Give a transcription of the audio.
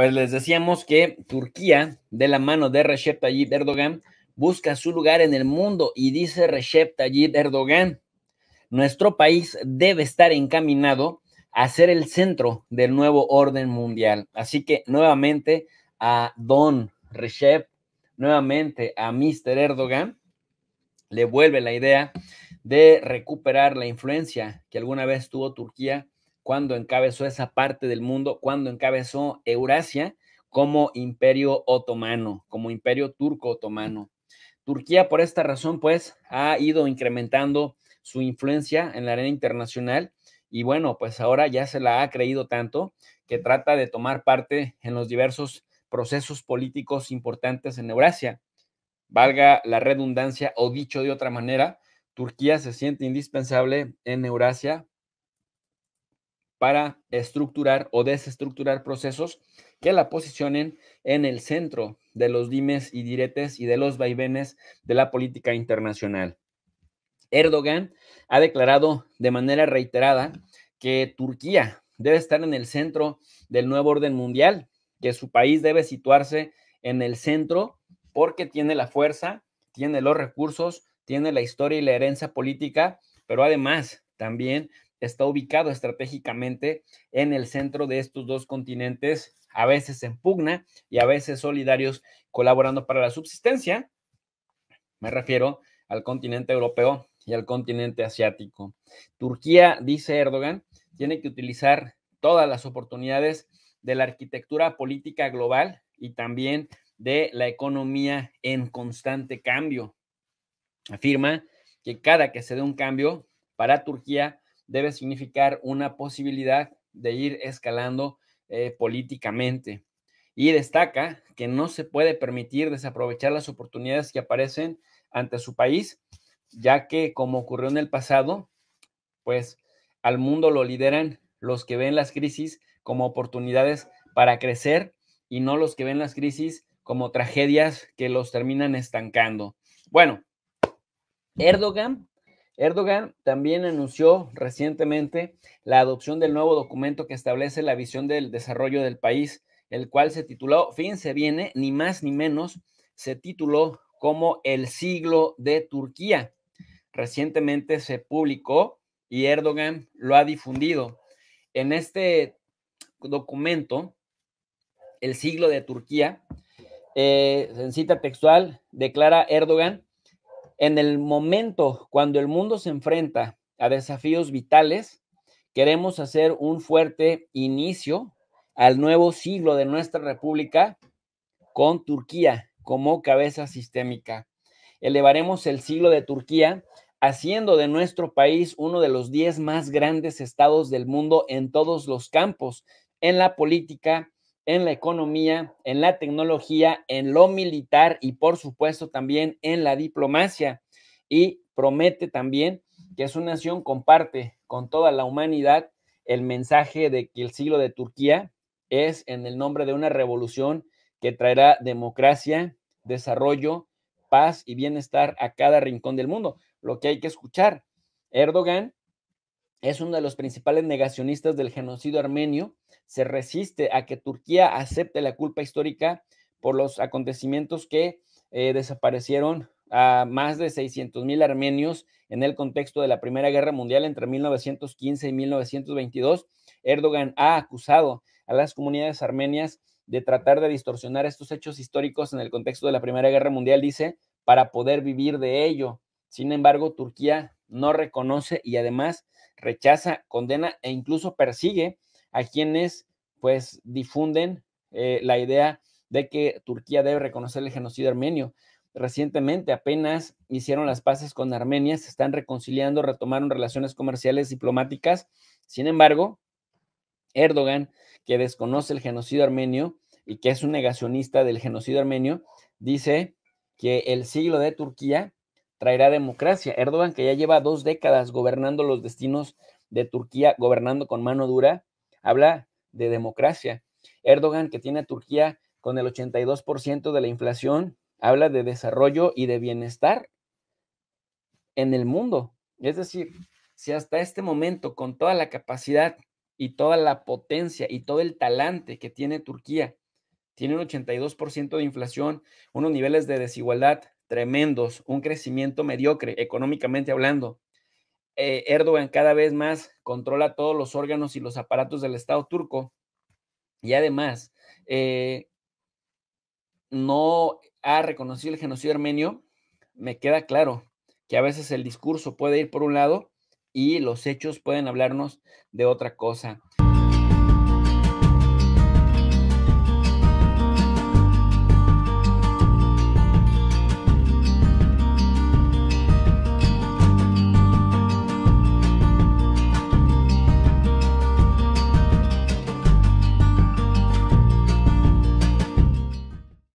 Pues les decíamos que Turquía, de la mano de Recep Tayyip Erdogan, busca su lugar en el mundo y dice Recep Tayyip Erdogan, nuestro país debe estar encaminado a ser el centro del nuevo orden mundial. Así que nuevamente a Don Recep, nuevamente a Mr. Erdogan, le vuelve la idea de recuperar la influencia que alguna vez tuvo Turquía cuando encabezó esa parte del mundo, cuando encabezó Eurasia como imperio otomano, como imperio turco-otomano. Turquía, por esta razón, pues, ha ido incrementando su influencia en la arena internacional y bueno, pues ahora ya se la ha creído tanto que trata de tomar parte en los diversos procesos políticos importantes en Eurasia. Valga la redundancia o dicho de otra manera, Turquía se siente indispensable en Eurasia para estructurar o desestructurar procesos que la posicionen en el centro de los dimes y diretes y de los vaivenes de la política internacional. Erdogan ha declarado de manera reiterada que Turquía debe estar en el centro del nuevo orden mundial, que su país debe situarse en el centro porque tiene la fuerza, tiene los recursos, tiene la historia y la herencia política, pero además también está ubicado estratégicamente en el centro de estos dos continentes, a veces en pugna y a veces solidarios colaborando para la subsistencia. Me refiero al continente europeo y al continente asiático. Turquía, dice Erdogan, tiene que utilizar todas las oportunidades de la arquitectura política global y también de la economía en constante cambio. Afirma que cada que se dé un cambio para Turquía debe significar una posibilidad de ir escalando eh, políticamente. Y destaca que no se puede permitir desaprovechar las oportunidades que aparecen ante su país, ya que como ocurrió en el pasado, pues al mundo lo lideran los que ven las crisis como oportunidades para crecer y no los que ven las crisis como tragedias que los terminan estancando. Bueno, Erdogan Erdogan también anunció recientemente la adopción del nuevo documento que establece la visión del desarrollo del país, el cual se tituló, se viene, ni más ni menos, se tituló como el siglo de Turquía. Recientemente se publicó y Erdogan lo ha difundido. En este documento, el siglo de Turquía, eh, en cita textual, declara Erdogan en el momento cuando el mundo se enfrenta a desafíos vitales, queremos hacer un fuerte inicio al nuevo siglo de nuestra república con Turquía como cabeza sistémica. Elevaremos el siglo de Turquía haciendo de nuestro país uno de los 10 más grandes estados del mundo en todos los campos, en la política, en la economía, en la tecnología, en lo militar y por supuesto también en la diplomacia. Y promete también que su nación comparte con toda la humanidad el mensaje de que el siglo de Turquía es en el nombre de una revolución que traerá democracia, desarrollo, paz y bienestar a cada rincón del mundo. Lo que hay que escuchar. Erdogan es uno de los principales negacionistas del genocidio armenio, se resiste a que Turquía acepte la culpa histórica por los acontecimientos que eh, desaparecieron a más de 600 mil armenios en el contexto de la Primera Guerra Mundial entre 1915 y 1922. Erdogan ha acusado a las comunidades armenias de tratar de distorsionar estos hechos históricos en el contexto de la Primera Guerra Mundial, dice, para poder vivir de ello. Sin embargo, Turquía no reconoce y además rechaza, condena e incluso persigue a quienes pues difunden eh, la idea de que Turquía debe reconocer el genocidio armenio. Recientemente apenas hicieron las paces con Armenia, se están reconciliando, retomaron relaciones comerciales diplomáticas. Sin embargo, Erdogan, que desconoce el genocidio armenio y que es un negacionista del genocidio armenio, dice que el siglo de Turquía traerá democracia. Erdogan, que ya lleva dos décadas gobernando los destinos de Turquía, gobernando con mano dura, habla de democracia. Erdogan, que tiene a Turquía con el 82% de la inflación, habla de desarrollo y de bienestar en el mundo. Es decir, si hasta este momento, con toda la capacidad y toda la potencia y todo el talante que tiene Turquía, tiene un 82% de inflación, unos niveles de desigualdad tremendos, un crecimiento mediocre económicamente hablando. Eh, Erdogan cada vez más controla todos los órganos y los aparatos del Estado turco y además eh, no ha reconocido el genocidio armenio. Me queda claro que a veces el discurso puede ir por un lado y los hechos pueden hablarnos de otra cosa.